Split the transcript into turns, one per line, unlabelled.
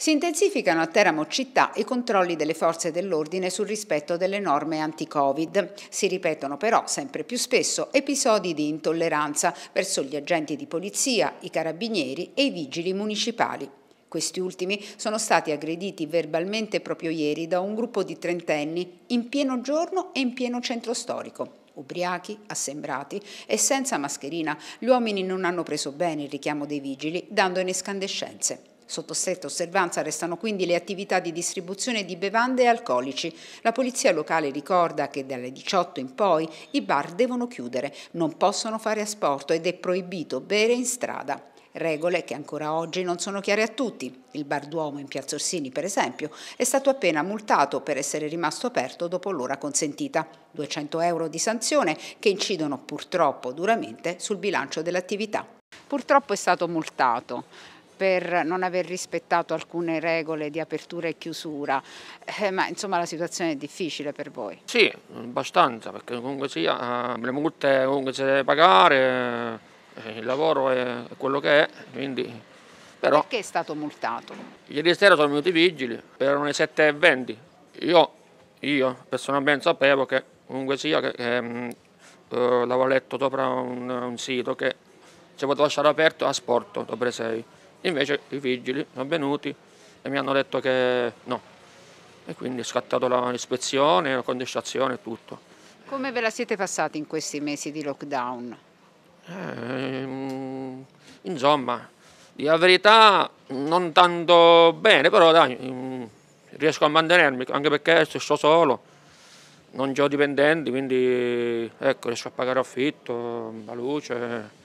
Si intensificano a Teramo città i controlli delle forze dell'ordine sul rispetto delle norme anti-Covid. Si ripetono però sempre più spesso episodi di intolleranza verso gli agenti di polizia, i carabinieri e i vigili municipali. Questi ultimi sono stati aggrediti verbalmente proprio ieri da un gruppo di trentenni in pieno giorno e in pieno centro storico. Ubriachi, assembrati e senza mascherina, gli uomini non hanno preso bene il richiamo dei vigili, dando in escandescenze. Sotto stretta osservanza restano quindi le attività di distribuzione di bevande e alcolici. La polizia locale ricorda che dalle 18 in poi i bar devono chiudere, non possono fare asporto ed è proibito bere in strada regole che ancora oggi non sono chiare a tutti. Il bar Duomo in Piazza Orsini, per esempio, è stato appena multato per essere rimasto aperto dopo l'ora consentita. 200 euro di sanzione che incidono purtroppo duramente sul bilancio dell'attività. Purtroppo è stato multato per non aver rispettato alcune regole di apertura e chiusura, eh, ma insomma la situazione è difficile per voi.
Sì, abbastanza, perché comunque sia, eh, le multe comunque si deve pagare, eh, il lavoro è quello che è, quindi... Però,
perché è stato multato?
Ieri sera sono venuti i vigili, erano le 7.20, io, io personalmente sapevo che comunque sia che, che mm, eh, l'avevo letto sopra un, un sito che ci poteva lasciare aperto a sport dopo le 6. Invece i vigili sono venuti e mi hanno detto che no. E quindi è scattato l'ispezione, la condisciazione e tutto.
Come ve la siete passati in questi mesi di lockdown?
Eh, mm, insomma, di verità non tanto bene, però dai, mm, riesco a mantenermi, anche perché sto solo, non ho dipendenti, quindi ecco, riesco a pagare affitto, la luce.